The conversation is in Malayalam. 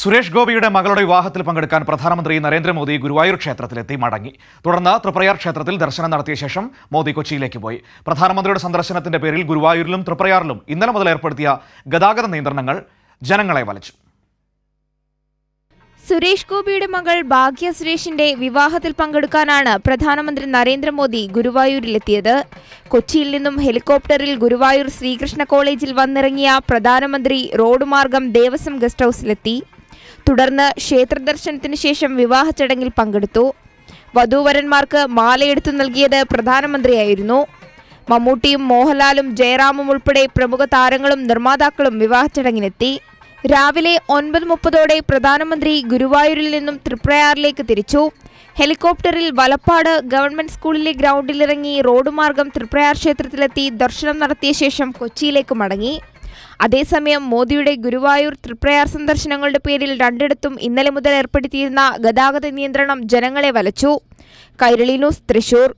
സുരേഷ് ഗോപിയുടെ മകളുടെ വിവാഹത്തിൽ പങ്കെടുക്കാൻ പ്രധാനമന്ത്രി നരേന്ദ്രമോദി ഗുരുവായൂർ ക്ഷേത്രത്തിലെത്തി മടങ്ങി തുടർന്ന് തൃപ്രയാർ ക്ഷേത്രത്തിൽ ദർശനം നടത്തിയ ശേഷം മോദി കൊച്ചിയിലേക്ക് പോയി പ്രധാനമന്ത്രിയുടെ സന്ദർശനത്തിന്റെ പേരിൽ ഗുരുവായൂരിലും തൃപ്രയാറിലും ഇന്നലെ മുതൽ ഏർപ്പെടുത്തിയ ഗതാഗത നിയന്ത്രണങ്ങൾ ജനങ്ങളെ വലച്ചു സുരേഷ് ഗോപിയുടെ മകൾ ഭാഗ്യ സുരേഷിന്റെ വിവാഹത്തിൽ പങ്കെടുക്കാനാണ് പ്രധാനമന്ത്രി നരേന്ദ്രമോദി ഗുരുവായൂരിലെത്തിയത് കൊച്ചിയിൽ നിന്നും ഹെലികോപ്റ്ററിൽ ഗുരുവായൂർ ശ്രീകൃഷ്ണ കോളേജിൽ വന്നിറങ്ങിയ പ്രധാനമന്ത്രി റോഡ് മാർഗം ദേവസ്വം ഗസ്റ്റ് ഹൌസിലെത്തി തുടർന്ന് ക്ഷേത്രദർശനത്തിന് ശേഷം വിവാഹ ചടങ്ങിൽ പങ്കെടുത്തു വധൂവരന്മാർക്ക് മാലയെടുത്തു നൽകിയത് പ്രധാനമന്ത്രിയായിരുന്നു മമ്മൂട്ടിയും മോഹൻലാലും ജയറാമും ഉൾപ്പെടെ പ്രമുഖ താരങ്ങളും നിർമ്മാതാക്കളും വിവാഹ ചടങ്ങിനെത്തി രാവിലെ ഒൻപത് മുപ്പതോടെ പ്രധാനമന്ത്രി ഗുരുവായൂരിൽ നിന്നും തൃപ്രയാറിലേക്ക് തിരിച്ചു ഹെലികോപ്റ്ററിൽ വലപ്പാട് ഗവൺമെന്റ് സ്കൂളിലെ ഗ്രൗണ്ടിലിറങ്ങി റോഡ് മാർഗം തൃപ്രയാർ ക്ഷേത്രത്തിലെത്തി ദർശനം നടത്തിയ ശേഷം കൊച്ചിയിലേക്ക് മടങ്ങി അതേസമയം മോദിയുടെ ഗുരുവായൂർ തൃപ്രയാർ സന്ദർശനങ്ങളുടെ പേരിൽ രണ്ടിടത്തും ഇന്നലെ മുതൽ ഏർപ്പെടുത്തിയിരുന്ന ഗതാഗത നിയന്ത്രണം ജനങ്ങളെ വലച്ചു കൈരളി ന്യൂസ് തൃശൂർ